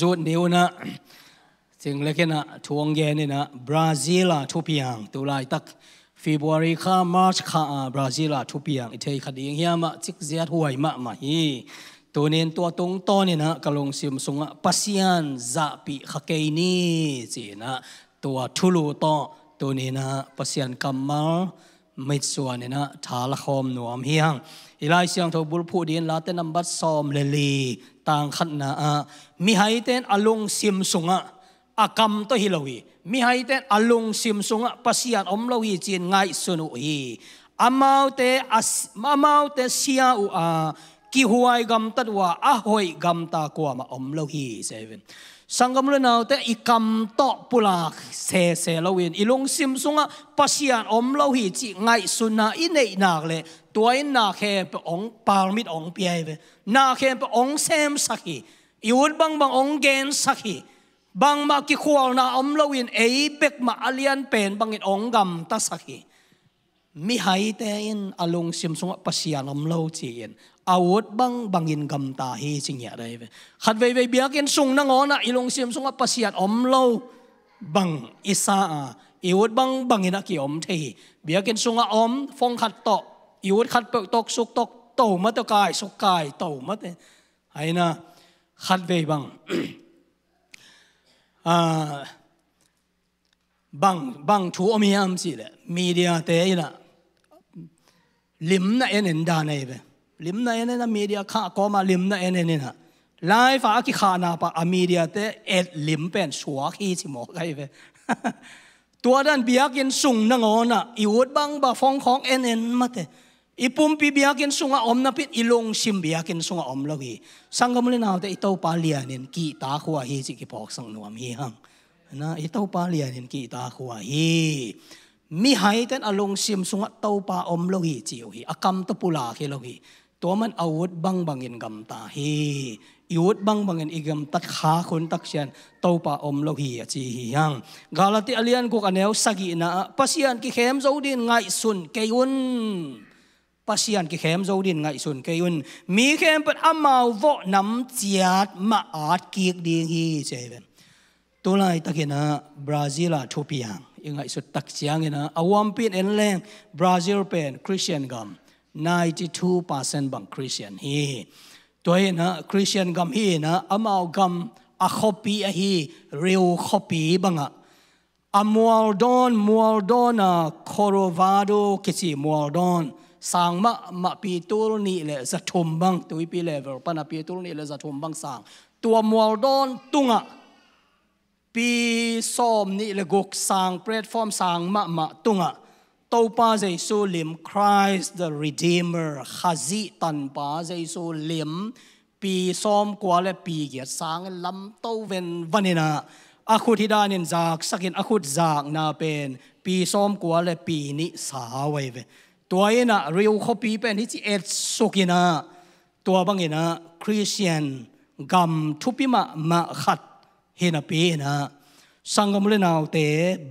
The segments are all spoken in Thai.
จุดนิวนะจึงเล็กนะทวงเยนี่นะบราซิลทุพยังตุลาตักฟีบรีข้ามาร์ชข้าบราซิลทุพยังเทคดีเฮียมาจิกเซียห่วยมามาฮีตัวเน้นตัวตรงต้นนี่นะกลงซิมสุงะปัสยันจะปีขเกนีจีนะตัวทุลูโตตัวนี้นะปัสยันกัมมาไม่ส่วนนี่นะทาละคอมหนวมเฮียงอีไลเซียงทบุลผู้เดียนลาเตนัมบัตซอมเลลี tang khan na a mi hai ten alung sim sunga akam to hilawi lowi mi hai ten alung sim sunga pasian om lowi chin ngai sunu hi amau te as amau te sia u a ki huai gam tatwa a hoi gam ta kwa ma om lo hi seven sangam lo nau te ikam to pula se se lowin ilung sim sunga pasian om lo hi chi ngai suna inei nak le ตัวอินนาเคปองปาลมิดองเปียเวนาเคปองเซมสักฮียูดบังบังองเกนสักฮีบังมากิขวานาอมลวินเอเบกมาอเลียนเป็นบังอินองกำตาสักฮีมิหายเตอินอลงเสียมสงะปัสยานอมลวจีเอ็นอาวุธบังบังอินกำตาฮีจิงยาได้เวขัดเวเวเบียกินสุงนังอนะอีลงเสียมสงะปัสยานอมลวบังอิสาอาอีวุธบังบังอินอกิอมเทฮีเบียกินสุงะอมฟงขัดโตอยู่คัดเปตกสุกตกเต่ามัตกายสุกกายเต่ามัตไอ้นะคัดเวบังบังบังชูอมีอมสิแหละมีเดียเตยนะลิมนะเอ็นเอ็นดานัยเปลิมนะเอ็นเอ็นนะมีเดียข้าก็มาลิมนะเอ็นเอ็นนี่ะลายฟ้ากิขานาปะอมีเดียเตเอ็ดลิมเป็นสวาขี้ชิมอกไรเปตัวด้านเบียกินสุ่งนั่งอน่ะอิวดบังบะฟองของเอ็นเอ็นมาเต Ipumpi biyakin sunga om na pit ilong sim biyakin sunga om logi. Sang gamulin nao ta itaw palianin ki ta kuwa hi si kipok sang nuam hi hang. Na itaw palianin ki ta kuwa hi. Mi hai ten along sim sunga tau pa om logi chiu hi. Akam to pula ki logi. Tua man awut bang bangin gam ta hi. Iwut bang bangin igam tak ha kun tak siyan tau pa om logi at si hi hang. Galati alian ko sagi na pasiyan ki khem zaudin ngay sun kayun. Kayun. pasian ki khem zo din ngai sun ke un mi khem pat amau vo nam chiat ma at ki ding hi cheven tulai takena brazil a thupia ingai su tak chiang ina awam pin en leng brazil pen christian gam 92% bang christian hi toy na christian gam hi na amau gam a copy a hi real copy banga a mualdon mualdona colorado kesi mualdon สังมะมะปีตุลนี่แหละจะชมบังตัวปีเลเวลปนปีตุลนี่แหละจะชมบังสังตัวมัวดอนตุงะปีซ้อมนี่แหละกุกสังแพลตฟอร์มสังมะมะตุงะตัวป้าเจสูลิม Christ the Redeemer ขจิตันป้าเจสูลิมปีซ้อมกว่าและปีเกียร์สังลำตัวเวนวันนี้นะอาคุทิดานินจากสักินอาคุตจากนาเป็นปีซ้อมกว่าและปีนี้สาวไว้เวตัวเองนะเรียวคบปีเป็นที่เอ็ดสุกินะตัวบางเองนะ คริสเตียนกำทุพิมามาขัดเฮนปีนะสังกมเลนเอาเตะ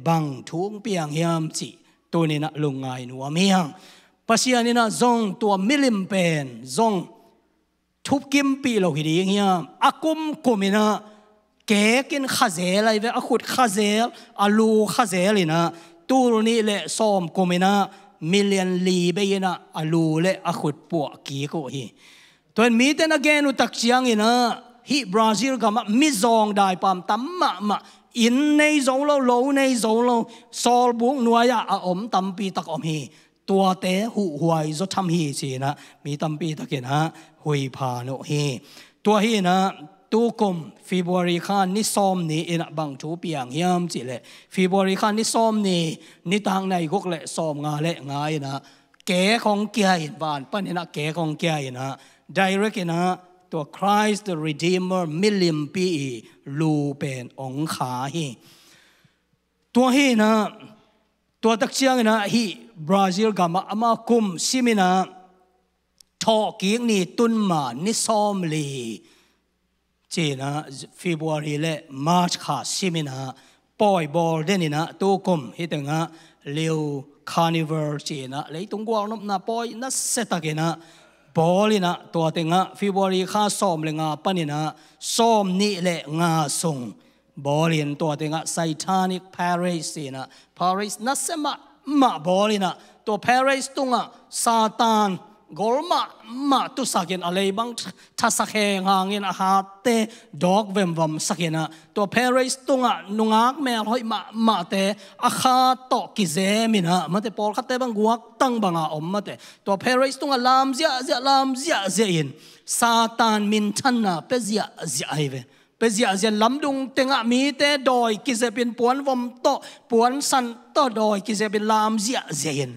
บังทุงเปียงเฮียมจิตัวนี้นะลงไงนัวเมียงภาษาเนี่นะจงตัวมิลิมเป็นจงทุบกิมปีเราคิดีเฮียมอากุมกุมินะเกกินข้าเจอะไรเวอขุดข้าเจอาลูข้าเจเลยนะตัวนี้แหละซ้อมกุมินะมิเลียนลีไปยินะอาลูเลอะขุดปวกีก็ฮีตัวนี้แต่นักเกนุตักเชียงอินะฮิบราซิลกับมิซองได้ปามตั้มมามาอินในโซโลโลในโซโลซอลบุงนัวยะอาอมตัมปีตักอมฮีตัวเตหูหวยจะทำฮีสินะ มีตัมปีตะเกนฮะหุยพานนฮีตัวฮีนะตูกุมฟีบรีข้านนิซอมนี่อินะบังทูเปียงเฮียมจิเลฟีบรีข้านนิซอมนี่นิทางในกุกเลซอมงาเลไงายนะ แก่ของแก่เห็นบานปั้นนะแก่ของแก่เหินะดร์เรกนะ ตัว Christ the Redeemer มิลิมปีลูเป็นองขาฮีตัวฮีนะ ตัวตักเชียงนะฮีบราซิลกามาอมาคุมซิมินะทอกีงนี่ตุนมานิซอมลีจีนะฟีบวรีเละมาร์ชขาซิมินะปอยบอลเดนินะตูวกุมฮิตงะเลียวคานิเวอร์จีนะเลยตุงกวางนบนะปอยนัสเซตากินะบอลินะตัวเตงะฟีบวรีข้าซ้อมเลงาปนินะซ้อมนี่เละงาส่งบอลินตัวเตงะไซทานิกปารีสนะปารีสนัสเซมามาบอลินะตัวปารีสตุงะซาตาน Golma ma ma tu sakin alei bang tha sa he ngangin a ha dog vem vam sakena to parents tunga nungak me hoi ma ma te a kha to ki ze mina ma te pol khat te bang guak tang banga om ma te to parents tunga lam zia zia lam zia zia in satan min thanna pe zia zia ai ve pe zia zia lam dung tenga mi te doi ki ze pin puan vom to puan san to doi ki ze pin lam zia zia in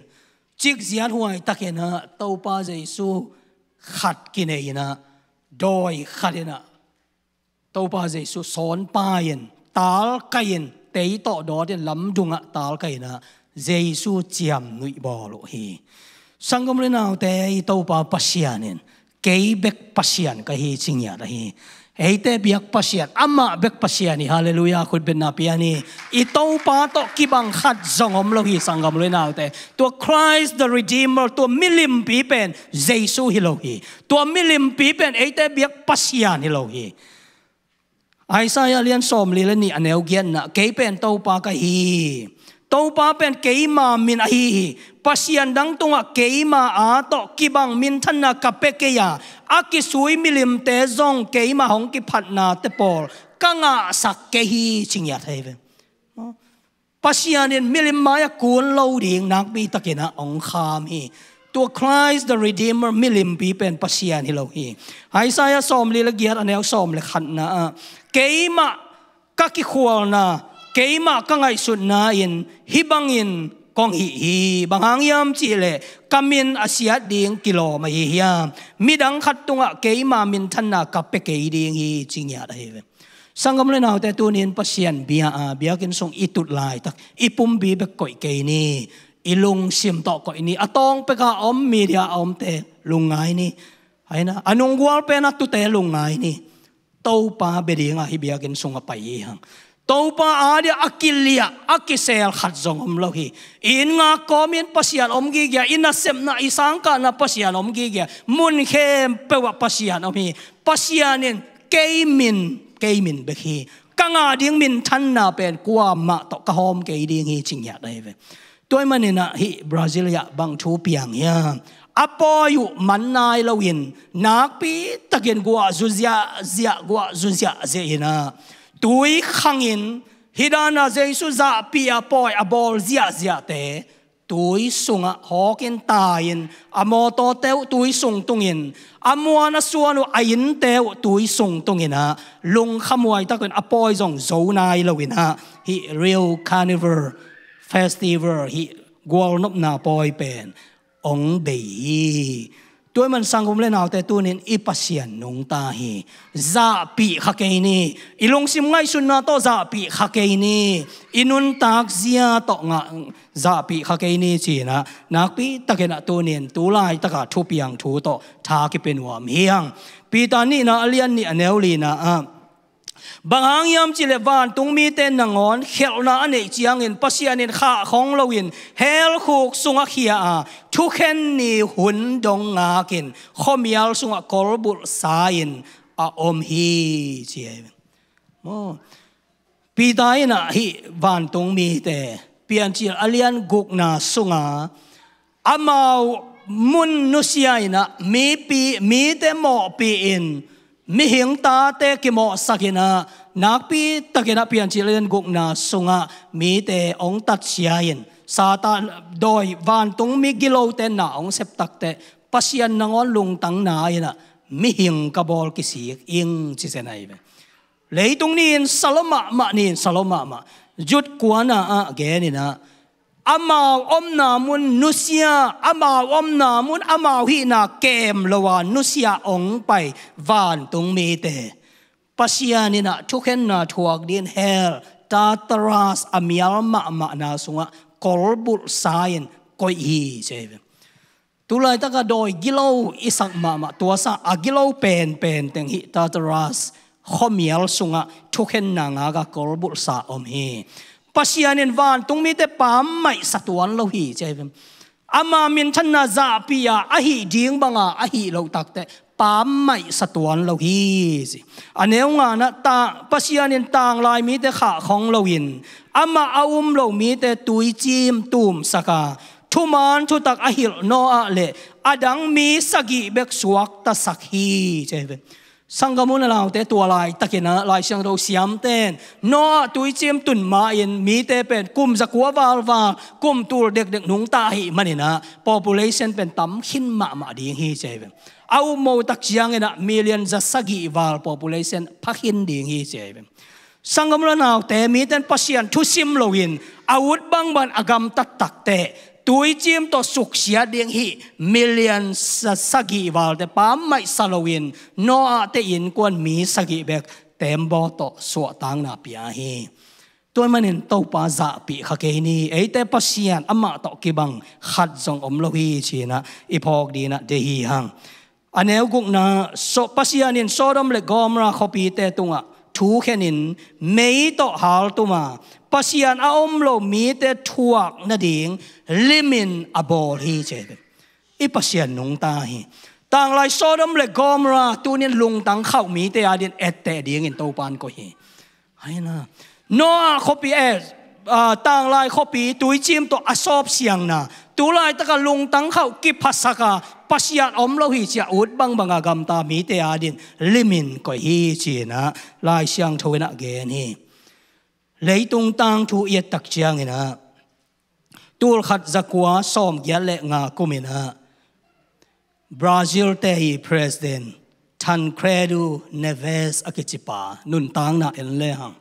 hoài ta tàu chik zial huai takena topa jaisu khat kineina doi khatena topa jaisu son paien tal kaien tei to do den lam dunga tal kaina jaisu chiam nui bo lo hi sangam le nau te topa pasianen keibek pasian ka hi sinh nhật hi heite biak pasiat ama bek pasiat ni haleluya khut ben napi ani ito pa to kibang khat zongom lo hi sangam lo nau te to christ the redeemer to milim pi ya pen jesu hi lo hi to milim pi pen heite biak pasiat ni lo hi ไอซายาเลียนสมลีลนี่อเนลเกียนนะเกเปนโตปากะฮี topa pen keima min ahi pasian dang tunga keima a to kibang min thanna kape keya aki sui milim te zong keima hong ki phatna te pol kanga sak ke hi chingya thebe pasianin milim maya kun lo ding nak bi takena ong kham hi ตัว Christ the Redeemer มิลิมปีเป็นปัสยานิโลฮีไฮซายาซอมลีละเกียรอันเนลซอมเลขันนะเกมะกักิควลนะ kế mà các ngày xuân na in hi bang in con hi hi bang hang yam chi le kamin asia ding kilo ma hi hiya mi dang khat tunga kế mà min than na ka pe ke ding hi ching ya da he sangam le nào te tu nin pasien bia a bia kin song itut lai tak ipum bi be koi ke ni ilung sim to koi ni atong pe ka om media om te lungai ni hay na anung gwal pe na tu te lungai ni tau pa be ding a hi bia kin song a pai hang topa adia akilia akisel khatzong om lohi in nga komin pasian om gi gya ina sem na isang ka na pasian om gi gya mun khem pewa pasian om hi pasianin keimin keimin bekhi kanga ding min than na pen kwa ma to ka hom ke ding hi ching ya dai ve toy manina hi brazil ya bang thu piang ya apo yu man nai lawin nak pi takin gwa zuzia zia gwa zuzia ze ina tui khangin hidana jesu za pia poi abol zia zia te tui sunga hokin tain amo to teu tui sung tungin na suanu ain teu tui sung ha lung khamuai takun apoi jong zonai lowina hi real carnival festival hi gwal nop na poi pen ong dei ตัวมันสังคมเล่นเอาแต่ตัวนี้อีพัสยนนงตาฮีจาปีขักเองนี่อีลงซิมไงสุนนะโตจาปีขักเองนี่อินุนตากเสียตองะจาปีขักเองนี่สินะนักปีตะเกนะตัวนี้ตัวลายตะกัดทุบยังทูโตทากิเป็นหัวเมียงปีตอนนี้นะเลียนนี่แนวลีนะอ่ะบาง่งยามจิเลวานตุงมีเตนนงอนเขลนาอันเอกจียงเงินปัศยานินข้าของเราอินเฮลคูกสุงเขียทุกแห่งนี้หุ่นดงงากินขมียลสุงกอลบุลสายินอาอมฮีเจียมโมปีตายนะฮิวานตุงมีเตเปียนจิลอเลียนกุกนาสุงาอามาวมุนนุสยานะมีปีมีเตหมอปีอิน mi hing ta te ki mo sakina nak pi takina pian chilen guk na sunga mi te ong tat siain satan doi van tung mi gilo te na ong sep tak te pasian na ngon lung tang na ina mi hing ka bol ki si ing chi se nai be leitung nin saloma ma nin saloma ma jut kuana a ge ni na อามาอมนามุนนุเยียอามาอมนามุนอามาวฮีนาเกมละวานนุเยียองไปวานตรงเมเตปัสยานินาทุกเห็นนาทวกดินเฮลตาตรัสอเมียลมะมะนาสุงะกอลบุลรไซน์กอยฮีเจตุลาตกะดอยกิโลอิสักมะมะตัวสักกิโลเป็นเป็นแตงหิตาตรัสขมีลสุงะทุกเห็นนางากะกอลบุลรสาอมฮีปัศยานินวานตรงมีแต่ปั่มไม่สตวนเราหีใช่ไหมอามามินชนะจาปียาอหิดียงบังอาอหิเราตักแต่ปั่มไม่สตวนเราหีสิอันเนี้ยงานะตาปัศยานินต่างลายมีแต่ขาของเราอินอามาอุมเรามีแต่ตุยจีมตุ่มสกาทุมานทุตักอหิโนอาเลอดังมีสกิเบกสวกตาสักฮีใช่ไหมสังกมุนเราเตตัวลายตะเกนะลายเชียงเราเสียมเต้นนอตุยเจียมตุนมาเอ็นมีเตเป็นกลุ่มสกัววาลวากลุ่มตัวเด็กเด็กหนุ่งตาหิมันเนี่นะ population เป็นตั้มขึ้นมามาดีฮีเจเ็นเอาโมตักเสียงเนะมย m i ล l i จะสกีวาล population พักขึ้นดีฮีเจเป็นสังกมุนเราเตมีแต่ปัศยันทุสิมโลวินอาวุธบางบันอากรรมตัดตักเตะตัวจิมต่อสุขเสียเดียงฮีมิลเลียนสักกี่บาลแต่ปั๊มไม่สลาวินนออาเตยินกวนมีสักกี่เบกเต็มบ่อต่อสวตังนาปียฮีตัวมันเห็นตัวปาจะปีขะเกนีไอแต่ปัสยานอามาต่อกิบังขัดจงอมลวีชีนะอีพอกดีนะเดฮีหังอันเอวกุกนาโซปัสยานินโซดมเลกอมราขปีเตตุงะทูแค่นินไม่ต่อหาลตวมาปัศยานอาอมโลมีแต่ทวกนาดิงลิมินอบอลฮีเจเปอีปัศยานนงตาฮีต่างลายโซดมเลกอมราตัวนี้ลุงตังเข้ามีแต่อาเดียนเอตตดียงินโตปานก็ฮนไอ้นะโนอาคบีเอสต่างลายคบีตุยจิมตัวอสอบเสียงนะตัวลายตะกลุงตังเข้ากิพัสกาพัสยาอมโลหิชาะอุดบังบังกรรมตามีเตอาดินลิมินก็ฮีจีนะลายเชียงทวินะเกนีเลยตุงตังทูเอียตักเชียงนะตูลขัดจักรวาส้อมเกียเลงาคุมินะบราซิลเตฮีประธานทันเครดูเนเวสอกิจิปานุนตังนาเอลเลหัง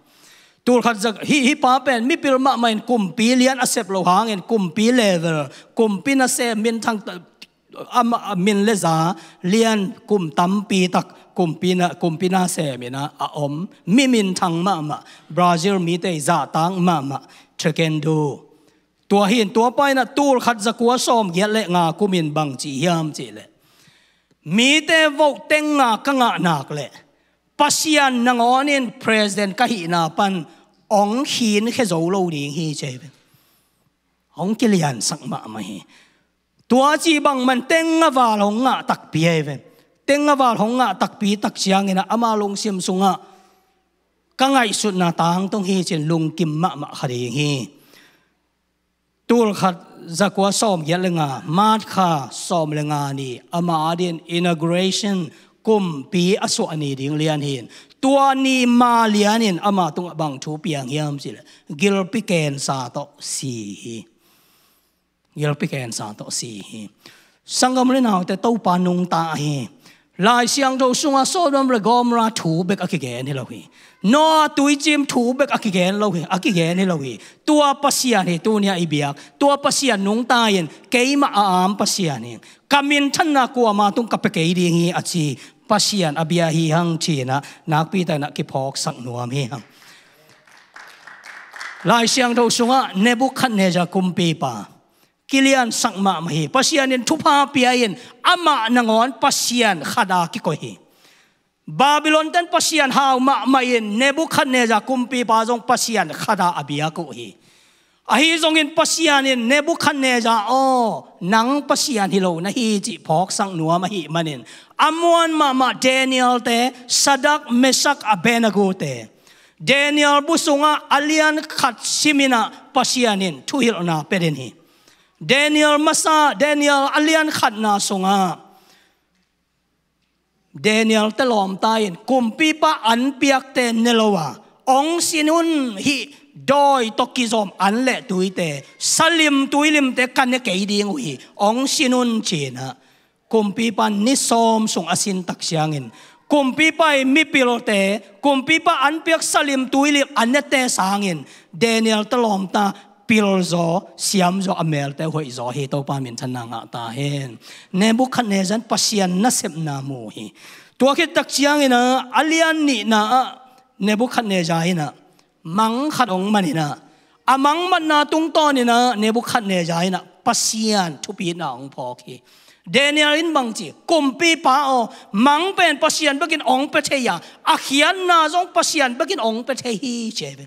ตูรขัดจักรฮีฮีปาเป็นมิปิลมาไม่กุมปีเลียนอเซปโลหังเง็นกุมปีเลเวอร์กุมปีนาเซมินทางมินเลซาเลียนกุมตั้มปีตักกุมปีนะกุมปีนาเซมินะอาอมมิมินทังมามะบราซิลมีแต่จาตังมามะเทรเกนดู ตัวหินตัวไปนะตูลขัดจักัวซ้อมเยเลงากุมินบังจีฮามจีเลมีแต่วกเต็งงากงหนักเลปัสยานนงอนินประธานกหินาปันองหินแค่โจโลดิงฮีเจเป็นองกิเลียนสักมาไมตัวจีบังมันเต็งอวาลงอ่ะตักปีเอเวเต็งอวาลงอ่ะตักปีตักเชียงนะอามาลงเสียมสุงอ่ะกังไงสุดนาตางต้องเฮีินลุงกิมมะมะคดีฮตูลขัดจะกว่าซ้อมเยลงามาดค่าซ้อมเลงานี่อามาเดีนอินเกรชันกุมปีอสุอันนี้ดิ่งเลียนเห็นตัวนี้มาเลียนินอามาตุงบังชูเปียงเฮียมสิลกิลปิเกนซาโตสียลปิแกนสานต่อสีสังกมเลนเอาแต่ตู้ปานุงตาเฮลายเสียงเราสุงอาโซดมระกอมราถูเบกอักเกนให้เราเฮนอตุยจิมถูเบกอักเกนเราเฮอักเกนให้เราเฮตัวปัสยานีฮตัวเนี้ยอิเบียกตัวปัสยานุงตาเย็นเกยมาอามปัสยานีฮกามินทันนักวัวมาตุงกับเปเกยดีงี้อาชีปัสยานอเบียฮีหังเีนะนักพีแต่นักกิพอกสังนัวมีหังลายเสียงเราสุงอาเนบุคันเนจักุมปีปา kilian sang ma mahi pasianin thupa piain ama nangon pasian khada ki kohi Babylon ten pasian hau ma main Nebuchadnezzar kumpi pa jong pasian khada abia ko hi ahi jong in pasian in Nebuchadnezzar o oh, nang pasian hilo na hi chi phok sang nuwa mahi manin amwan mama Daniel te sadak mesak abenago te Daniel busunga alian khat simina pasianin tuhil na perin hi Daniel masa Daniel alian khat na songa Daniel telom tain kumpi pa an piak te nelowa ong sinun hi doi tokizom an le tuite salim tuilim te kan ne kei ding hi ong sinun chena kumpi pa ni som sung asin tak siangin kumpi pa mi pilote kumpi pa an piak salim tuilip an ne te sangin Daniel telom ta ปิลโซสยามโซอเมลเตหวยโซเฮตอปามินทนางาตาเฮนเนบุคเนจันปัศยันนะเซมนามูฮีตัวคิดตักเชียงนนะอเลียนนี่นะเนบุคเนจายนะมังคัดองมันนะอามังมันนาตุงตอนี่นะเนบุคเนจายนะปัศยันทุปีนาองพอคีเดนิเอลินบังจีกุมปีปาอ๋อมังเป็นปัศยันบกินองเปเทยาอะเขียนนาจงปัศยันบกินองเปเทฮีเจเว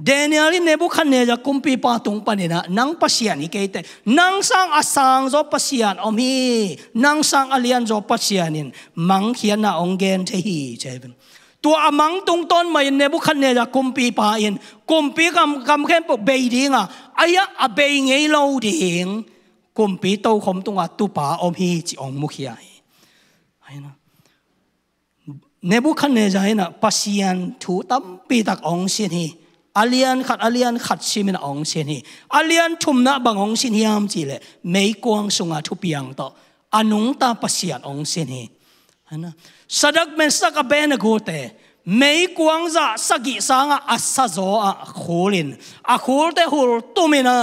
Daniel in Nebuchadnezzar kumpi patung panina nang pasian ikete nang sang asang zo pasian omi nang sang alian zo pasianin mang hian na ongen te hi cheben tua amang tung ton mai Nebuchadnezzar kumpi pa in kumpi kam kam khem po bei dinga aya a bei ngei lo ding kumpi to khom tunga tu pa om hi chi ong mukhia aina Nebuchadnezzar ina pasian thu tam pi tak ong sin hi อาเลียนขัดอาเลียนขัดชิมินองเชนีอาเลียนชุมนะบังองชินยามจีเลไม่กวงสุงาทุเปียงต่ออนุงตาปัสยานองเชนีนะสดักเมนสักเบนกูเตไม่กวงจะสกิสังอาสะโจอาคูลินอาคูลเตหูตุมินะ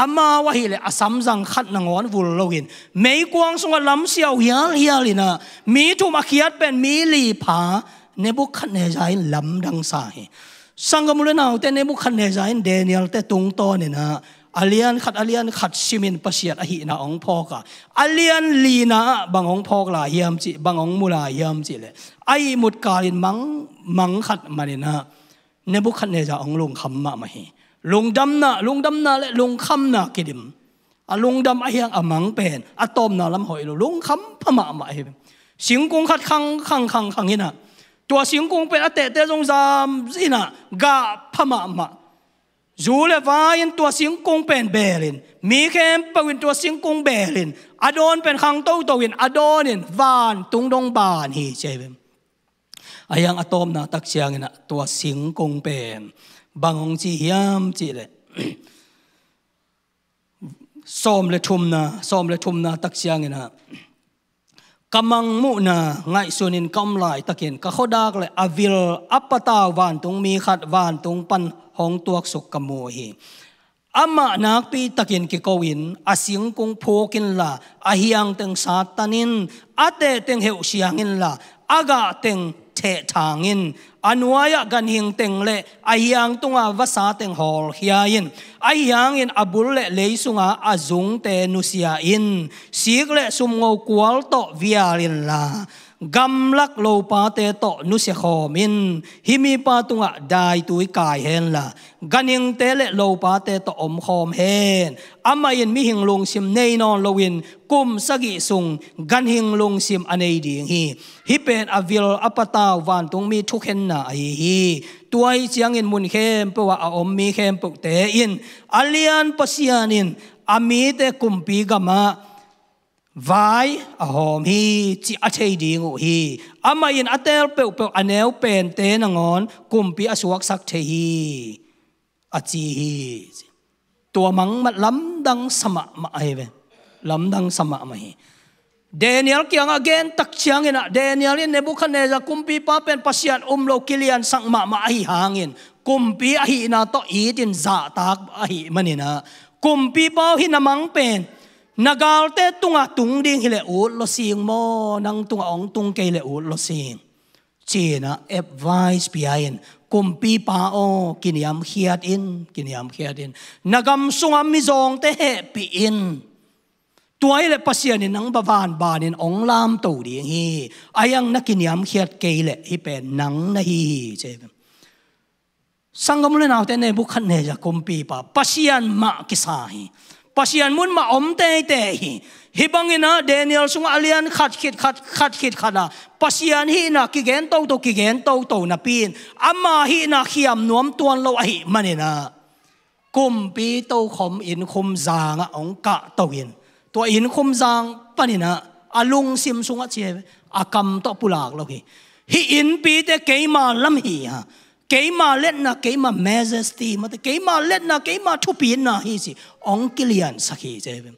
อามาวะฮิเลอสัมจังขัดนงอนวุลโลกินไม่กวงสุงาลำเสียวเฮียลเฮียลินะมีทุมาเคียดเป็นมีลีผาเนบุคัดเนใจลำดังสายสังกมุลนาวแต่ในมุขันเนจัยเดนิเอลแต่ตุงโตเนี่นะอาเลียนขัดอาเลียนขัดชิมินปัสยัดอหินาองพอกะอาเลียนลีนะบางองพอกลาเฮียมจิบางองมุลาเฮียมจิเลยไอมุดกาลินมังมังขัดมาเนี่ยนะเนบุคันเนจาองลงคำมามาฮีลงดำนะลงดำนะและลงคำนะกิดิมอาลงดำไอเฮียงอามังเป็นอาตอมนาลำหอยลงคำพม่ามาเฮสิงกงขัดขังขังขังขังนี่นะตัวสิงคุงเป็นอเตเตจงซามสินะกาพมามาจูเลวายินตัวสิงคุงเป็นเบลินมีเข้มปวินตัวสิงคุงเบลินอโดนเป็นขังโตตัววินอโดนินวานตุงดงบานฮีเจไหมอายังอะตอมนะตักเชียงนะตัวสิงคุงเป็นบางองจียามจีเลยซ้อมเลยทุมนะซ้อมเลยทุมนะตักเชียงนะกำมังมุนาไงสุนินกำลายตะเกียนกะโคดากเลยอวิลอัปตาวานตรงมีขัดวานตรงปันหองตัวสุกกมูฮีอามะนักปีตะเกียนกิโกวินอาสิงกุงโพกินลาอาฮียงตึงสาตานินอาเตตึงเหวเชียงินละอากาตึงเทตางิน anuaya gan hing teng le ayang tunga vasa teng hol hiain ayang in abul le leisunga azung te nusia in sik le sum ngo kwal to lin la กำลักโลปาเตโตนุเสขอมิน หิมีปาตุงะได้ตุยกายเห็นละกันยังเตเลโลปาเตโตอมขอมเห็นอามายินมิหิงลงชิมเนยนอนลวินกุมสกิสุง กันหิงลงชิมอเนยดีงฮีฮิเป็นอวิลอปตาวันตุงมีทุกเห็นนาไอฮีตัวไอเสียงินมุนเข้มเพราะว่าอมมีเข้มปกเตอิน อเลียนปัสยานินอามีเตกุมปีกมา vai a hom hi chi a chei ding hi ama in atel pe pe aneu pen te na ngon kumpi aswak sak the hi a chi hi tua mang mat lam dang sama ma ai ve lam dang sama ma hi Daniel kiang again tak chiang ina Daniel in Nebuchadnezzar kumpi pa pen pasian um lo kilian sang ma ma ai hangin kumpi ahi na to i tin za tak ahi manina kumpi pa hi namang pen nagal te tunga tung ding hile u lo sing mo nang tunga ong tung ke le u lo sing chena advice pian kumpi pa o kiniam hiat in kiniam hiat in nagam sungam mi zong te he pi in tuai le pasian in nang bavan ba in ong lam tu ding hi ayang na kiniam hiat ke le hi pe nang na hi che sangam le naw te ne bu khan ne ja kumpi pa pasian ma ki hi pasian mun ma om te te hibang ina daniel sung alian khat khit khat khat khit khana pasian hi na ki gen to to ki gen to to na pin ama hi na khiam nuam tuan lo hi manina kum pi to khom in khum zang ong ka to in to in khum zang panina alung sim sunga che akam to pulak lo hi hi in pi te keima lam hi ha cái mà lên na cái mà majesty mà cái mà lên na cái mà chụp biển na hi gì ông kilian sakhi chế bên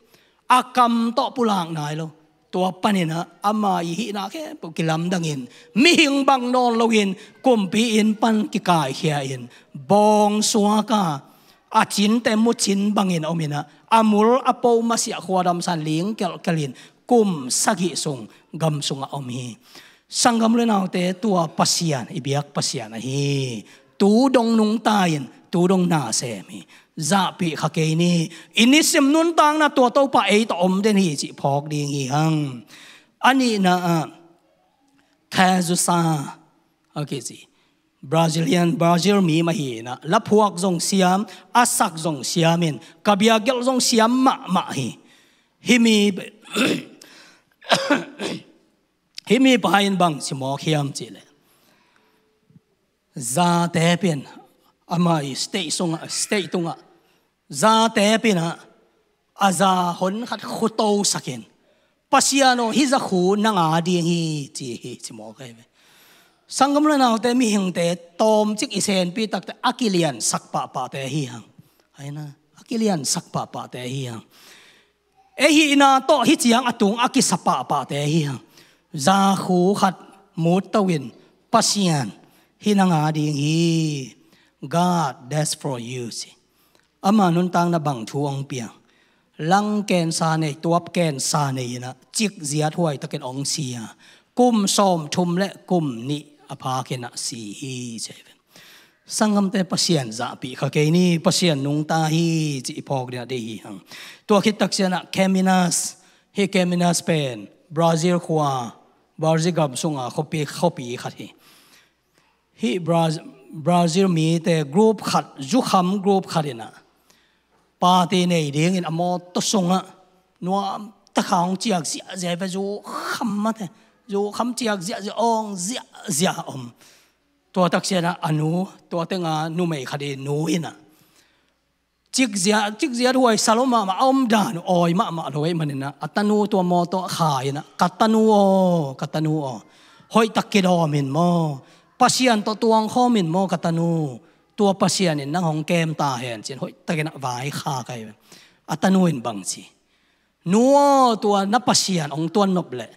à cầm to pulang này luôn tua panin ha ama hi na ke pu đằng dangin mi hing bang non login kumpi in pan ki kai hia in bong suwa ka a chin à, te mu chin bangin omina à, amul apo à, masia khuadam san ling kel kelin kum sagi sung gam sunga omi สังกัมเลนเอาแต่ตัวพัศยานอิบียกพัศยานะฮีตูดงนุงตายนตูดงนาเซมีจบปีขักเกนีอินิสิมนุนตังนะตัวเต้าปะเอตอมเดนฮีจิพอกดีงี้ฮังอันนี้นะแคซุซาโอเคสิบราซิเลียนบราซิลมีมาฮีนะลัะพวกจงเสียมอาศักจงเสียมินกับยาเกลจงเสียมมะมฮีฮิมี hi mi pa in bang si mo khiam chi le za te pin ama i stay song stay tunga za te pin a aza hon khat khuto sakin pasiano hi za khu na nga ding hi chi hi chi mo kai ve sangam na naw te mi hing te tom chik isen pi tak te akilian sakpa pa te hi hang aina akilian sakpa pa te hi hang ehi na to hi chiang atung akisapa pa te hi hang จาหูขัดมูตวินปัสยนฮินังอาดีงฮี God that's for you สิอามานุนตังนับังชูวงเปียง ลังแกนซาในตัวแกนซาในนะ จิกเสียถ้วยตะเกนองเสีย กุมซอมชุมและกุมนิอภาเกนะสีเจใชสังคมเตปเสียนจะปีขะเกนี่ปเสียนนุงตาฮีจิพอกเดียดีหังตัวคิดตักเสียนะเคมินัสเฮเคมินัสเป็นบราซิลขวาบราซิลกับสุงอ่ะเขาปีเขาปีขัดฮีฮีบราบราซิลมีแต่กลุ่มขัดยุคำกลุ่มขัดนะปาตีในเดียงินอมมตสุงอ่ะนัวตะขางเจียกเสียีจไปจู่คำมาแต่จู่คำเจียกเสียเจยองเสียเสียอมตัวตักเสียนะอนุตัวเตงานุไม่ขัดนูอินะจิกเสียจิกเสียด้วยซาโลมามาอมดานออยมามา้วยมันนะอัตโนตัวมอตัวขายนะกัตโนูกัตโนูหอยตะเกดอมินมอปัสยันตัวตวงข้อมินมอกัตโนู ตัวปัสยันนี่นั่งของแกมตาเห็นเชีนหอยตะเกนวายขาักอัตโนเห็นบังสีนัวตัวนับปัสยันองตัวนบเลย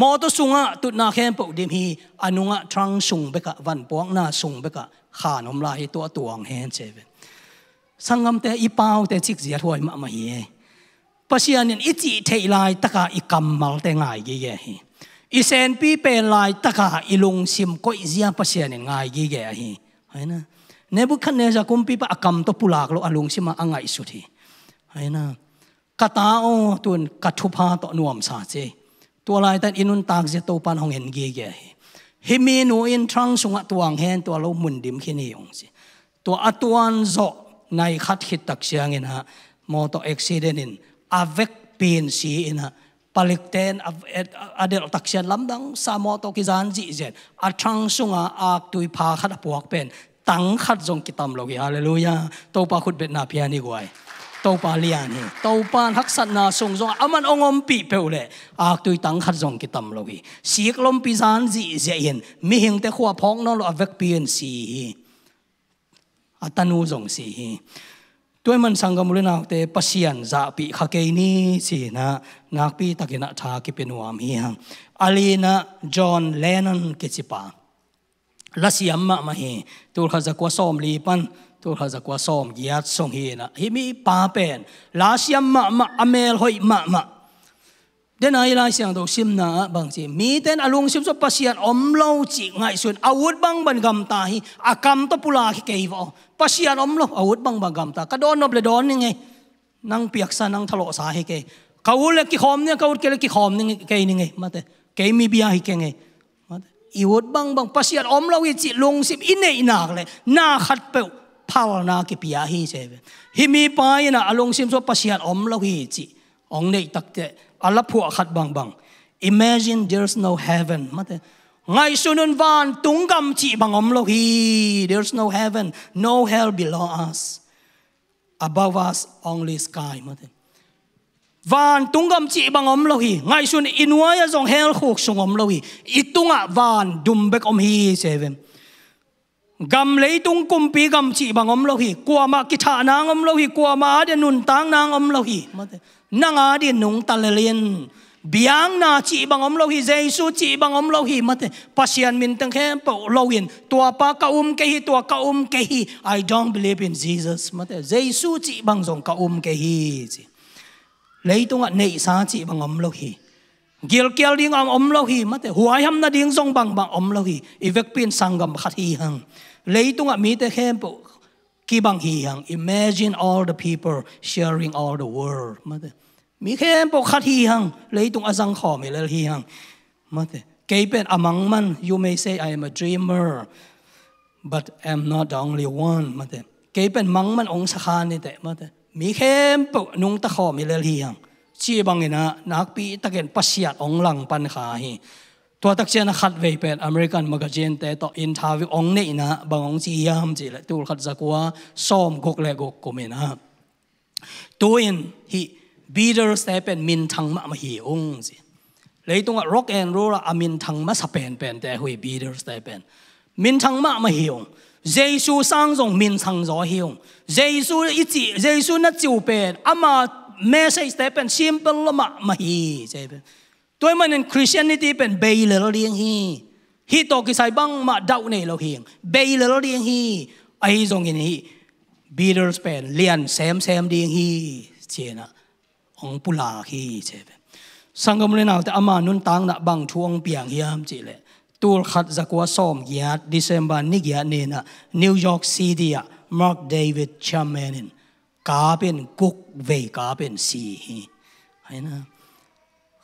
มอตัวสุงะตุนาเข้มปุดิมีอนุงะทรังสุงเบกะวันปวงนาสุงเบกะขานอมลายตัวตวงเห็นเชเนสังคมแต่อีป่าวแต่ชิกเสียถอยมาไม่เพราะฉะนี่ยอิจิเทลายตะกาอีกรรมาลแต่ง่าย่เยี่อิเซนปีเป็นลายตะกาอีลงซิมก็อีเสียเพราะฉะนั้นง่ายเยี่ยฮีไอ้นะเนบุคันเนี่ยจะคุมปีปะอักกรรตัวปุลากลุอาลงณ์ซิมาง่ายสุดฮีไอ้นะกตาโอตุนกัทุพาตโนมสาเจตัวลายแต่อินุนตากเสียตัวปันห้องเห็นกี่ย่ฮีเฮมีโนอินทรังสุงตัวองเห็นตัวเราหมุนดิมขี้นิยงสิตัวอัตวันจ่อในขัดขิดตักเชียงินฮะมอตอเอ็กซิเดนินอเวกปีนซีอินฮะปลิกเตนอเดลตักเชียงลำดังสามอตอกิจานจีเจนอัชังสุงอาอักตุยพาขัดปวกเป็นตั้งขัดจงกิตามโลกฮาเลลูยาตัวปาขุดเบ็นนาพียนีกวยตัวปาเลียนี่ตัวปานักสัตนาสุงจงอามันองอมปีเปลเลอากตุยตั้งขัดจงกิตามโลกีสีกลมปิจานจีเจนมิหิงเตขัวพองนองลอเวกปีนซี atanu zong si hi tuai man sangam lu nak te pasian za pi khake ni si na nak pi takina tha ki penuam hi hang alina john lennon ke chipa lasiam ma ma hi tur khaza kwa som li pan tur khaza kwa som giat song hi na hi mi pa pen lasiam ma ma amel hoi ma ma เดนไอไลเสียงตัวซิมนาบางทีมีแต่อารมณ์ซิมสปัสยันอมเลาจิง่ายส่วนอาวุธบางบันกำตาฮีอาคำตมตปุลาเกยวอปัสยันอมเลาอาวุธบางบันกำตากระโดนนบเลดอนยังไงนั่งเปียกซะนั่งทะเลาะสาให้เกย์ขาเล็กกี่ขอมเนี่ยเ่าเล็กกี่ขอมนี่เกยนี่ไงมาเตะเกยมีเบียฮหเกยไงมาเตะอีวุธบางบางปัสยันอมเล่าจิลงซิมอินเนอินากเลยน่าขัดเปลาพาวนาเกี่ยฮีเซเวฮิมีไปนะอารมณ์ซิมสปัสยันอมเล่าจิองเนตักเตะอัลลพัวขัดบางบาง imagine there's no heaven มาเถอะไงสุนันวานตุงกำจีบังอมโลกี there's no heaven no hell below us above us only sky มาเถอะวานตุงกำจีบังอมโลกีไงสุนอินวายะจงเฮลขูกสุงอมโลกีอิตุงะวานดุมเบกอมฮีเซเว่ gam lấy tung cung pi gam chỉ bằng om lâu hi qua ma kí thả nang om lâu hi qua ma để nun tang nang om lâu hi nang á đi nung ta liền biang na chỉ bằng om lâu hi Jesus chỉ bằng om lâu hi mất pasian min tăng khe po lâu in tua pa ka um ke hi tua ka um ke hi I don't believe in Jesus mất Jesus chỉ bằng dòng ka um ke hi lấy tung ạ nệ sa chỉ bằng om lâu hi gil kial ding ang om lo hi mate huai ham na ding zong bang bang om lâu hi ivek pin sangam khát hi hang ลยตุงอ่ะมีแต่แค่ปุ๊กี่บางเฮียง imagine all the people sharing all the world มาเมีแค่ปุ๊กขัดเฮียงเลยตุงอ่ะสังขอมีเล้วเฮียงมาเกเป็นอมังมัน you may say I am a dreamer but I'm not the only one มาเกเป็นมังมันองสขานี่แต่มาเมีแค่ปุ๊กนุ่งตะขอมีเล้วเฮียงชีบังเงินะนักปีตะเก็นปัสยัดองหลังปันขาฮีตัวตักเชียนขัดเวเป็นอเมริกันมากาเจนแต่ต่ออินทาวิองเนนะบางองจียามจีละตูขัดจักว่าซ้อมกกเลกกกเมนะตัวอินฮีบีเดอร์สเตเป็นมินทังมะมหีองสิเลยตรงอ่ะร็อกแอนด์โรลอมินทังมะสเปนเป็นแต่หุยบีเดอร์สเตเป็นมินทังมะมหีองเจสูสั้างจงมินทังจอหิองเจสูอิจิเจสูนัจิวเป็นอามาเมสเซสเตเป็นซิมเปิลละมะมหีเจเป็นตัวมันเ็นคริสเตียน่ตี่เป็นเบย์เลยเราเรียงฮีฮีตกิไซบังมาเดาเนี่ยเราเฮงเบย์เลยเราเรียงฮีไอ้ทรงอย่างนี้บีเดอร์สเปนเลียนแซมแซมเรียงฮีเจนะองปุลาฮีเจนปสังกมเลนเอาแต่อามานุนตังนะบังช่วงเปียงเฮียมจีเลยตูลขัดจักว่าซ้อมเยาดิเดซมบานี่กยาเนี่ยนะนิวยอร์กซีดีอะมาร์กเดวิดชัมแมนินกาเป็นกุกเวกาเป็นซีฮีไอ้นะ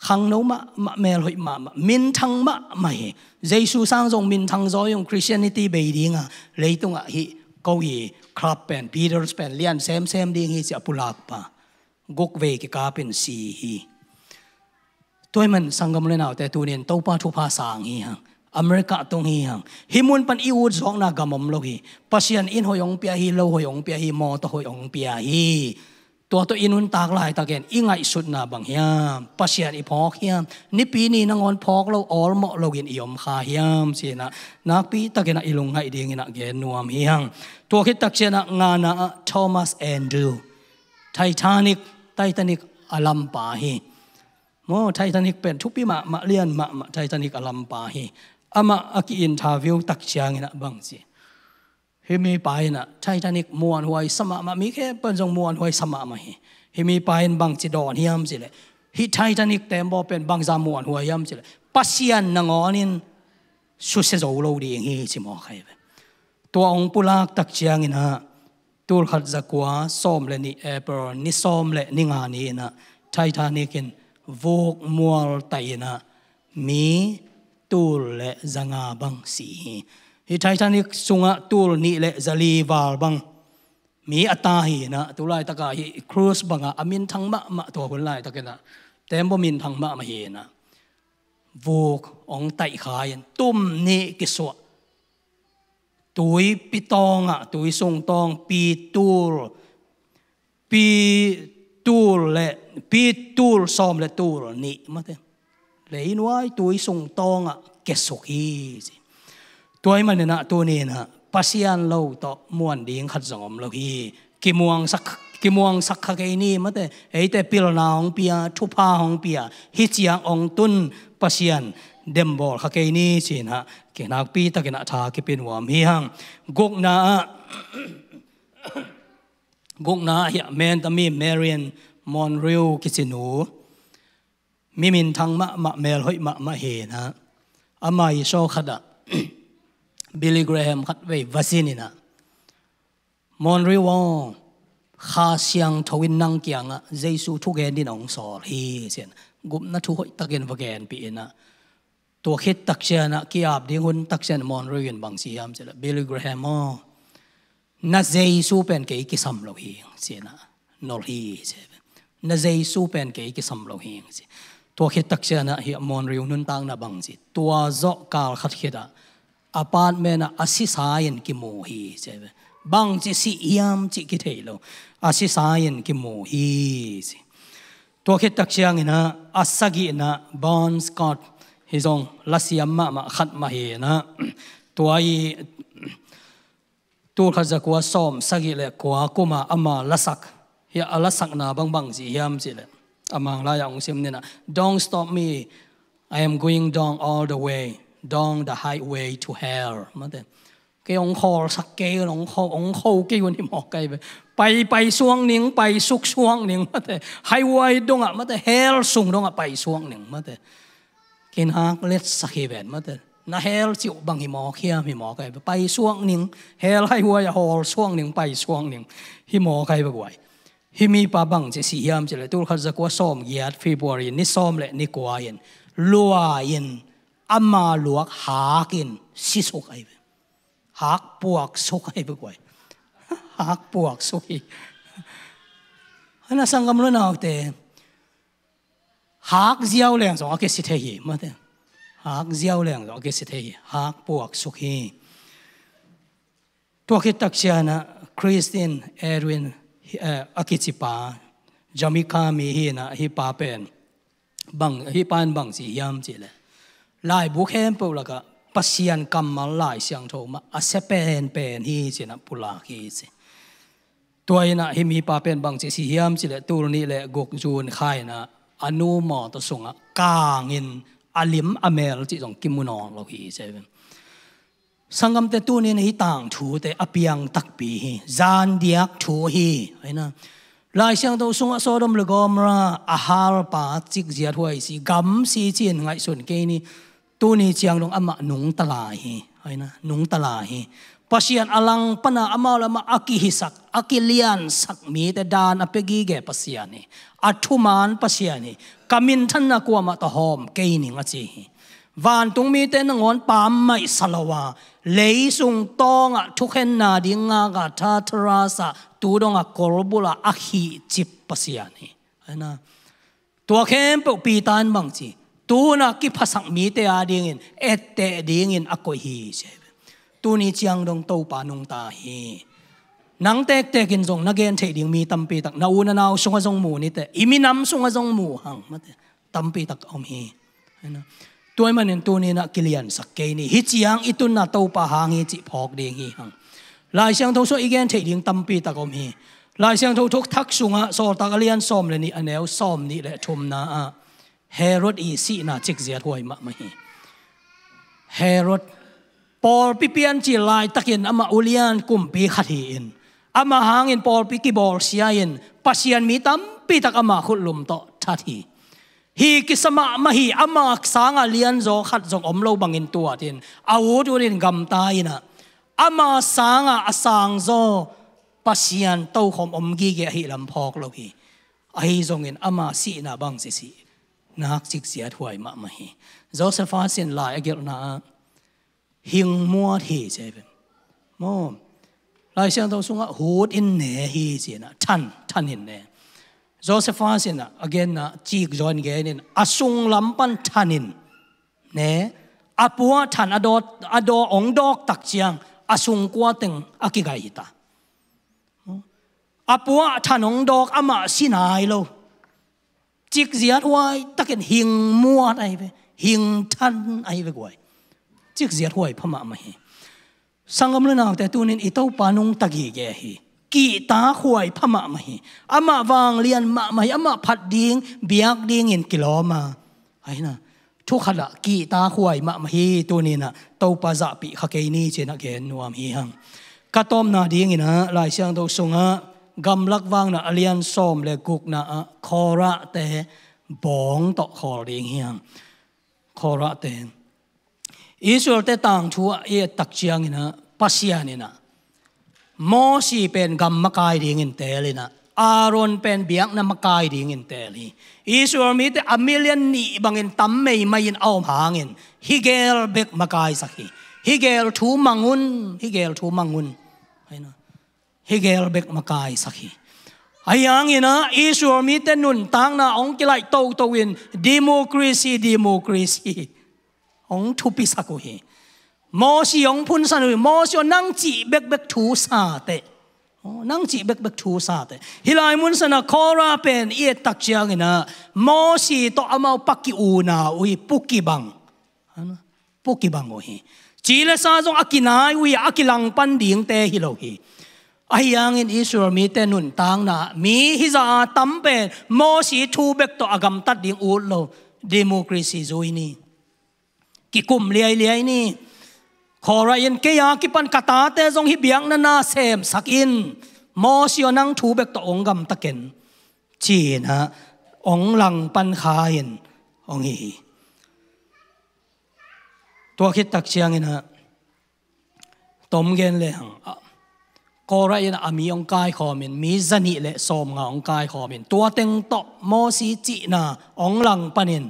ขังโนมะมะเมลหอยมามะมินทังมะไม่เยซูสร้งทรงมินทังจอยของคริสเตียนิตี้ใบดีงะเลยต้องอ่ะฮิเกาหลีครับเป็นปีเตอร์สเปนเลียนแซมแซมดีงี้จะปุลากปะกุกเวกิกาเป็นซีฮิตัวมันสังกัมเลนเอาแต่ตัวเนียนโตปาทุพาสางฮิฮังอเมริกาตรงฮิฮังฮิมุนปันอีวูดสองนากำมมโลฮิปัสยันอินหอยองเปียฮิโลหอยองเปียฮิมอตหอยองเปียฮิตัวตัวอินุนตากลายตาเกนอิงไงสุดนาบางเฮียมปัสยานอีพอกเฮียมนี่ปีนี้นางอนพอกเราออลเหมาะเราเกนอิยมคาเฮียมสินะนักปีตาเกนอิลงไงเดียงนักเกนนวมเฮียงตัวคิดตักเชนะงานะทอมัสแอนดรูไททานิกไททานิกอลัมปาฮีโมไททานิกเป็นทุกปีมามาเลียนมาไททานิกอลัมปาฮีอามาอากิอินทาวิวตักเชียงนะบางสิฮมีไปนะใช่ท่านิกมวนหวยสมะมามีแค่เป็นทจงมวนหวยสมะมาเฮมีไปบางจิดอนเฮียมสิเลยฮิใช่ท่านิกแต่บอเป็นบางจามวนหวยยมสิเลยปัศยานนงอนินสุเสโจโลดีองี้สิมอใครไปตัวองปุลักตักเชียงนะตัวขัดจักวาซ้อมเลนี่เอเปรนี่ซ้อมเลนิงานี้นะใช่ท่านิกินโวกมัวไตนะ มีตูลและจงอาบังสีฮิตไทยนี่สุงะตูลนี่แหละจลีวาลบังมีอัตตาหีนะตุไลตะกาฮีครูสบังอะอามินทังมะมะตัวคนไลตะกันนะแต่บ่มินทังมะมะเฮนะวูกองไตขายันตุ้มนี่กิสวะตุยปิตองอะตุยสุงตองปีตูลปีตูลและปีตูลซอมและตูลนี่มาเต็มเลยนวยตุยสุงตองอะเกสุกีตัวมันเนี่ยนะตัวนี้นะปัสยานเราต่อม่วนดิ้งขัดสมเราพีกิมวงสักกิมวงสักขะเกนี่มาแต่ไอ้แต่ปิลนาองเปียทุพาองเปียฮิจยงองตุนปัสยานเดมบอลขะเกนี่สินะกินักปีตะกินักชากิเป็นวามฮีหังกกนากกนาเฮียแมนตามีเมเรียนมอนริวกิสินูมิมินทังมะมะเมลหอยมะมะเฮนะอามายโซขดะบิลลีแกรฮมคัดไว้วาซินินะมอนรีวองข้าเสียงทวินนังเกียงอะเจสุทุกแห่งนีิน้องสอรฮีเสียนกุมนัทุกตะเกนวแกนปีนะตัวคิดตักเชนะกีอาบดีหุนตักเชนมอนริวนบางสียามเจละบิลลีแกรฮมอ่ะนั่นเจสุเป็นเกี่ยกิสัมโลหิงเสียนะนอลฮีเสียนาเจสุเป็นเกี่ยกิสัมโลหิงเสียตัวคิดตักเชนะเฮียมอนรีวนุนตังนับบางสิ่งตัวจอะกาลคัดคิดอะ apartment asi sain ki mo hi che bang chi si iam chi ki thelo asi sain ki mo hi chi to khe tak chiang ina asagi na bon scott hizong lasiam ma ma khat ma hi na to ai tu kha za kwa som sagi le kwa kuma ama lasak hi alasak na bang bang chi hiam chi le amang la yang sem ne na don't stop me i am going down all the way ดอง the highway to hell มานเต็กองคอสักเกลองคอองคอกี่วันที่หมอกไปไปไปสวงหนึ่งไปสุกสวงหนึ่งมานเต็ไฮเวย์ดงอ่ะมานเต็เฮลสุงดงอ่ะไปสวงหนึ่งมาเด็กินฮักเล็ดสักเกอเป็นมาเด็นะเฮลจิวบังหิมอเขียมหิมอไกไปสวงหนึ่งเฮลไฮเวย์ฮอลสวงหนึ่งไปสวงหนึ่งหิมอไกไปไกวหิมีปะบังจะสี่ยามจะเลยตุลขจักว่าซ้อมเยียดฟีบวรีนี่ซ้อมเลยนี่กวายนลัวยนอามาลวกหากินสิสุกไอ้หากปวกสุกไอ้บุกไว้หากปวกสุกออันนั้นสังกมลนาเตหากเจเลีแรงสองอเกสิเทียมาเตหากเจเลีแรงสองอเกสิเทียหากปวกสุขีตัวคิดตักเชียนะคริสตินเอรวินอากิจิปาจามิคามีฮีนะฮิปาเป็นบังฮิปานบังสียามจีเลลายบุคเฮนปุลกะปัศยันกรรมมาลายเสียงโทมาอาเซเป็นเป็นฮีเจนะปุลาฮีสิตัวนะฮิมีปาเป็นบางสิสิฮยมสิเลตูนี้เลกกจูนไข่นะอนุมอตส่งกางินอาลิมอเมลจิตองกิมุนองเราฮีเจสังกมเตตูนี้ในต่างถูแต่อพปียงตักปีฮีจานเดียกถูฮีไอ้นะลายเสียงตัวส่งอสอดมลกอมราอาหารปาจิกเจียทวยสิกัมสีจีนไงส่วนเกนี้ตัวนี้เจียงลงอามาหนุงตลาฮีไอ้นะหนุงตลาฮีปัศยันอลังพนาอามาละมาอากิฮิสักอากิเลียนสักมีแต่ดานอเปกีเกปัศยานีอัทุมานปัศยานีกามินทันนักวามาตหอมเกินิงอจีวันตรงมีแต่นงอนปามไม่สลาวเลยสุงตองอ่ะทุกเห็นนาดิงากาทาทราสะตูดองอ่ะกอลบุลาอาฮีจิปปัศยานีไอ้นะตัวเข้มปุปีตันบังจีตัวนักพัสดุมีเตอดิ่งินเอเตดิ่งินอโกฮีเซจตัวนี้จียงดงโตปานุงตาฮีนังเตกเตกินจงนักเกนเทดิ่งมีตัมปีตักนาอุนาวสงฆจงมูนิเตอิมินัมสงฆจงมูหังมัเตตัมปีตักอมฮีตัวมันนตัวนี้นักกิเยนสักเกนีฮิจียงอิตุนนาโตปาหางฮีจิพอกดียงฮีหังลายเสียงทงสุอีเกนเทดิ่งตัมปีตักอมฮีลายเสียงทงทุกทักสุงะโซตักเลียนซ้อมเลยนี่อเนลซ้อมนี่แหละชมนะอ่ะเฮโรดอีสีนาจิกเสียหวยมาไม่เฮโรดปอลพิเปียนจีลายตะกินอามาอุลียนกุมปีขัดหินอามาหางินปอลพิกิบอลเสียอินปัสยันมีตั้มปีตักอามาขุดลุมโตทัดหีฮีกิสมะมฮีอามาสางอาเลียนโจขัดจงอมโลบังอินตัวทินอาวุธวินกัมตายนะอามาสางอาสางโจปัสยันโตขอมอมกีเกฮีลำพอกโลกีไอจงอินอามาสีนาบังสิสีนักสิกเสียถวยมามาฮีโจเซฟาเสียนลายอเกลนาหิงมัวทีใช่ไหมโวลายเสียงตัวสุงะหูดอินเนฮีเสีนะทันทันเห็นเนโจเซฟาเสียนะ again นะจีกจอนเกนินอสุงลำปันทันินเนอปัวทันอดอดอองดอกตักเชียงอสุงกัวเต็งอากิไกฮิตาอปัวทันองดอกอมาสินายโลจิกเสียดไวยตะเกนหิงมัวไอไปหิงทันไอไปกวยจิกเสียดไวยพม่าไม่สังกมเลนเอาแต่ตัวนี้อีเต้าปานุงตะกี้แกฮีกีตาหวยพม่าไม่อามาวางเรียนมาไม่อามาผัดดิงเบียกดิงเงินกิโลมาไอ้น่ะทุกขณะกีตาหวยมาไม่ตัวนี้น่ะเต้าปาจะปีขะเกนี่เจนักเกนนัวมีหังกะต้มนาดิงนะลายเสียงตัวสงะกำลักว่างนะอเลียนส้มเลกุกนะคอระเตบองตอคอเรียงเฮียงคอระเตอิสราเอลเตต่างชัวเอตักเชียงนะปัสยานี่นะโมสีเป็นกำมกายเรียงเินเตเลยนะอารอนเป็นเบียงนะมกายเรียงเินเตลีอิสราเอลมีแต่อเมเลียนนี่บางินตั้มไม่ไม่ยินเอาหางินฮิเกลเบกมกายสักฮิฮิเกลทูมังุนฮิเกลทูมังุนไอ้นะฮิเกลเบกมากายสักฮีไอ้ยังีนะอิสราเอลมีเตนุนตั้งนาองค์กิไลโตโตวินดิโมครีซีดิโมครีซีองทุปิสักุฮีมอสิองพุนสันุมอสิอนั่งจีเบกเบกทูซาเตนั่งจีเบกเบกทูซาเตฮิลายมุนสนะคอราเป็นเอตักเชียงีนะมอสโตอามาปักกิอูนาอุยปุกิบังปุกิบังโอฮีจีเลซาจงอักินายวิอักิลังปันดิ่งเตฮิโลฮีไอ้ยังอินอิสราเอลมีแต่นุนตางนะมีฮิซาตั้มเป็นโมสีทูเบกต่ออักมตัดดิ่งอุดโลเดโมคริซีโซนี่กิกุมเลียเลียนี่ขอรายเินเกียกิปันคาตาเตซงฮิบียงนานาเซมสักอินโมสีนังทูเบกต่อองกมตะเกนจีนฮะองหลังปันคายนองฮีตัวคิดตักเชียงน่ะตมเกนเลยฮะก็รรนะอามีองกายขอมินมีสนิเลสมงาองกายขอมินตัวเต็งตบโมสีจีนาองหลังปนิน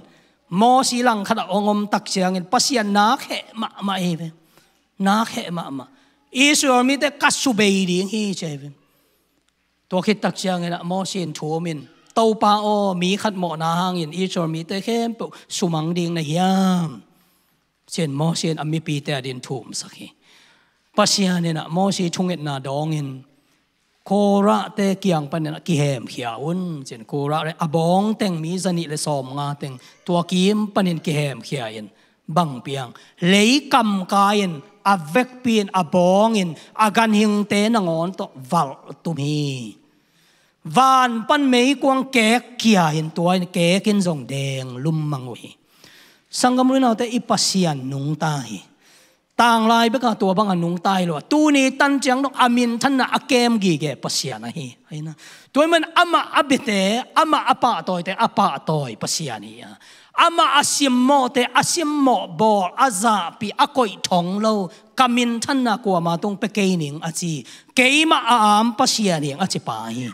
โมสีหลังขณะองอมตักเชียงเงินปัสยานาเขมามาเอเวนาเขมามาอีสุรมีแต่กัสุเบียดงฮีเจเวตัวคิดตักเชียงเงินโมสีนชูวมินตปาโอมีขัดหมอนาหางเงินอีสุรมีแต่เข้มปุสุมังดิงในยามเชียนโมเสีนอมีปีแต่ดินถูมสักทีปัศยานี่ยนะมอสีชงเอ็ดนาดองอินโคระเตเกียงปันเนี่ยกิเหมเขียวุนเจนโคระเลยอบองแต่งมีสนิเลยสอมงาแต่งตัวกิมปันเนี่ยกิเหมเขียอินบังเปียงเลยกำกายินอเวกเปียนอบองอินอาการหิงเตนงอนตวัลตุมีวานปันไม่กวงแกเกียเห็นตัวแกกินส่งแดงลุมมังวิสังกมรุนเอาแต่อิปัสยานนุงตายต่างลายเบกตัวบังอนุงตายหรอตูนี้ตันจังนกอามินท่านน่ะอเกมกีเกปัสยานะฮีไอ้นะตัวมันอามาอบิเตอามาอปะตอยเตอปะตอยปัสยานี่อามาอาศิมโมเตอาศิมโมบออาซาปีอากอยทองเรากามินท่านน่ะกัวมาตรงไปเกนิงอะจีเกมาอามปัสยานี่อะจีปาฮี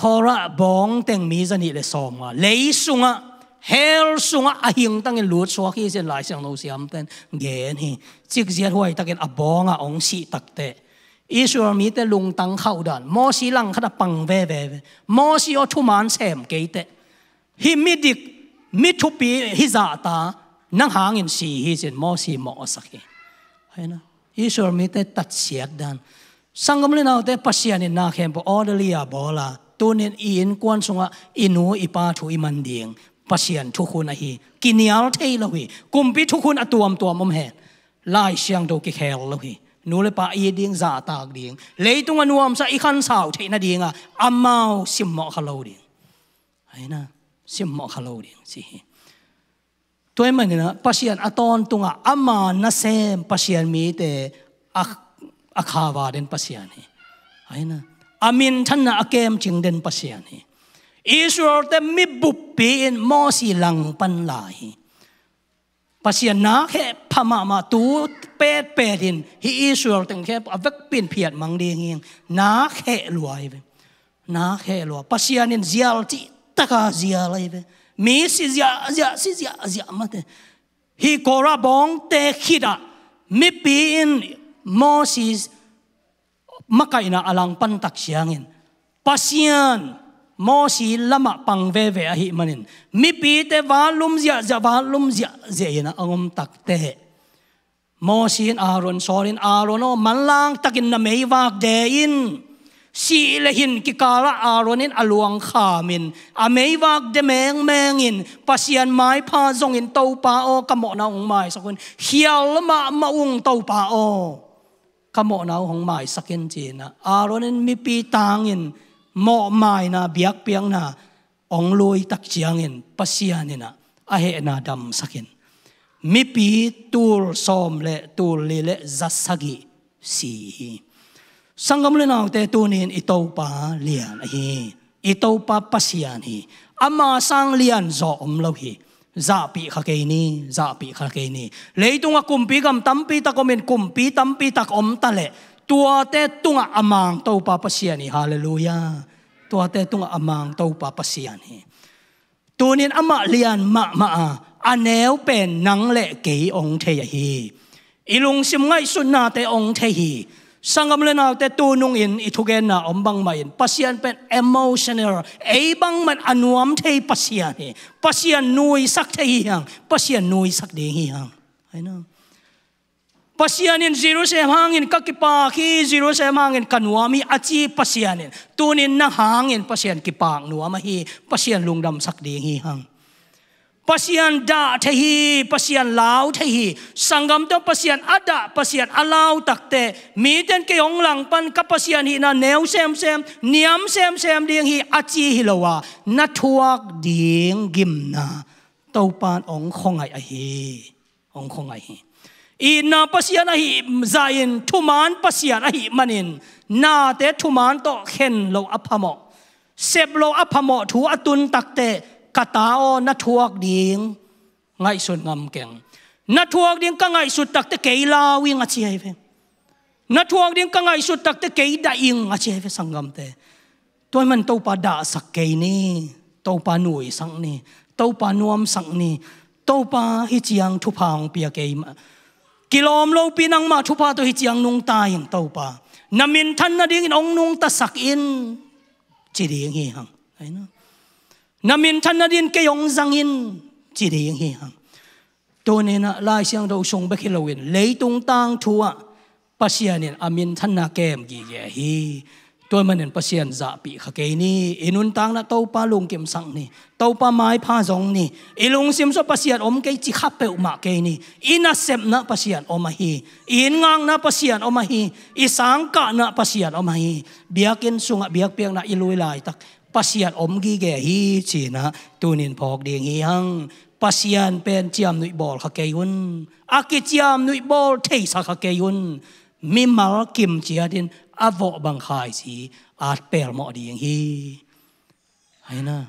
ขอระบองแต่งมีสนิเลสอมว่าเลยสุงะ hel sunga ahing tangin lu chua khi zen lai sang no siam ten gen hi chik zia huai takin abonga ong si takte Israel mi te lung tang khau dan mo si lang khada pang ve ve mo si o thu man sem ke te hi mi dik mi thu pi hi za ta nang hang in si hi zen mo si mo sakhi haina Israel mi te tat siak dan sangam le nau te pasian in na khem po orderly a bola tunin in kwan sunga inu ipa thu iman ding ปเชียนทุกคนอฮีกินเนยาเทลวีกุมพิทุกคนอตัวมตัวมมแหนไล่เชียงโดกิแคลลวีนูเลยปะอีดิงจ่าตากดิงเลยตุงอันวอมสักอีขันสาวเทนดิงอะอามาวซิมมอคาโลดิงไอ้น่ะซิมมอคาโลดิงสิตัวเองมันนะปเชียนอตอนตุงอะอามานะเซมปเชียนมีแต่อาคาวาเดนปัียานีไอ้น่ะอามินท่านนะอาเกมจึงเดนปัียานี Israel te mi bup pe in mo si lang pan lai. Pasian na khe phama ma tu pe pe hi Israel teng khe avak pin piat mang ding ing na khe luai ve. Na khe luai. Pasian in zial ti taka zial ai ve. Mi si zia zia si zia zia ma te. Hi kora bong te khida mi pi in Moses makaina alang pan tak siangin. Pasian โมสีละมาปังเวเวอหิมันินมีปีเตวาลุมเสียจะวาลุมเสียเจนะองมตักเตโมสีนอารอนสอรินอารอนอมันลางตักินนะเมยวากเดอินสีเลหินกิกาละอารอนินอลวงขามินอเมวากเดแมงแมงอินปัสยานไม้พาจงอินเตาปาโอกมอนาองไม้สกุนเฮียลมามาอุงเตาปาโอกมอนาองไม้สกินจีนะอารอนินมีปีตางอิน mọ mai na biak piang na ong loi tak chiangin pasianin na ahe na dam sakin mi pi tur som le tur le le zasagi si sangam le nau te tunin itau pa lian hi itau pa pasian hi ama sang lian zo om lo hi za pi kha ke ni za pi kha ke ni leitunga pi gam tampi takomin tam pi tak om ta le tua te tunga amang to pa pasian hi hallelujah ตัวเตตุงอามังตัวปาปเสิยนตัวนี้อามาเลียนมามาอันแนวเป็นนังเละกี่องเทียฮีอีลุงสิมไงสุนนาเตองเทฮีสังกมเลนาเตตูนุงอินอิทุเกนนาอมบังมาอินปัสยันเป็นอม m o นเนอร์ไอบังมันอนวมเทยปัสยันเฮปัสยันนุยสักเทียงปัสยันนุยสักเดียงไอ้นั่ pasianin Jerusalem hangin kakipa khi Jerusalem hangin kanuami achi pasianin tunin na hangin pasian kipang nuama hi pasian lungdam sakding hi hang pasian da the hi pasian lao the hi sangam to pasian ada pasian alau takte mi ke ong lang pan ka pasian hi na neu sem sem niam sem sem ding hi achi hi lowa na thuak ding gimna topan ong khongai a hi ong khongai hi อีนาปัสยานะฮิจายินทุมานปัสยานะฮิมันินนาเตทุมานโตเข็นโลอัพมอเซบโลอัพมอถูอตุนตักเตกตาโอนัทวกดิงไงสุดงามเก่งนัทวกดิงก็ไงสุดตักเตเกลาวิงอาชีพนัทวกดิงก็ไงสุดตักเตเกดายิงอาชีพสังกมเตตัวมันโตปาดาสักเกนี่โตปาหนุยสังนี่โตปานวมสังนี่โตปาฮิจียงทุพังเปียเกมา kilom lo pinang ma thupa to hi chiang nung ta yang tau pa namin than na ding in ong nung ta sak in chi ding hi hang ai no namin than na din ke yong zang in chi ding hi hang to ne na lai siang do song ba khi lo in lei tung tang thua pasianin amin than na kem gi ge hi ตัวมันเป็นเปร์เซียนจะปีขเกนี่อินุนตังนะเต้าปลาลุงเก็มสังนี่เต้าปลาไม้ผ้าองนี่อิลุงซิมโซอเปอร์เซียนอมเกจิขับเปอมาเกนี่อินาเซมนะเปอร์เซียนอมหีอินงังนะเปอร์เซียนอมหีอิสังกะนะเปอร์เซียนอมหีเบียกินสุงะเบียกเปียงนะอิลุยลายตักเปร์เซียนอมกีแกฮีจีนะตัวนินพอกเดียงฮีฮังปาเซียนเป็นเจียมนุยบอลขเกยุนอากิเจียมนุยบอลเทสขะเกยุนมีมาลกิมเจียดินอาวบังคายสีอาจเปลหมอดีอย่างฮีไอ้นะ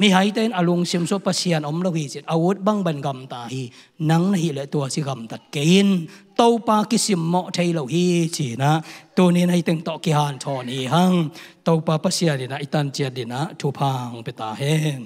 มีหายเต้นอารมณ์เสียมโซปเสยนอมลวีจิตอาวุธบังบันกำตาฮีนังนฮีเลยตัวสิกำตัดเกินเต้าปากิสิมเหมาะไทยเหล่าฮีจีนะ ตัวนี้ในตึงตอกิฮาน่อนีหังเต้าปาปัสยันดินะอิตันเจียดินะทุพังเปตาเฮง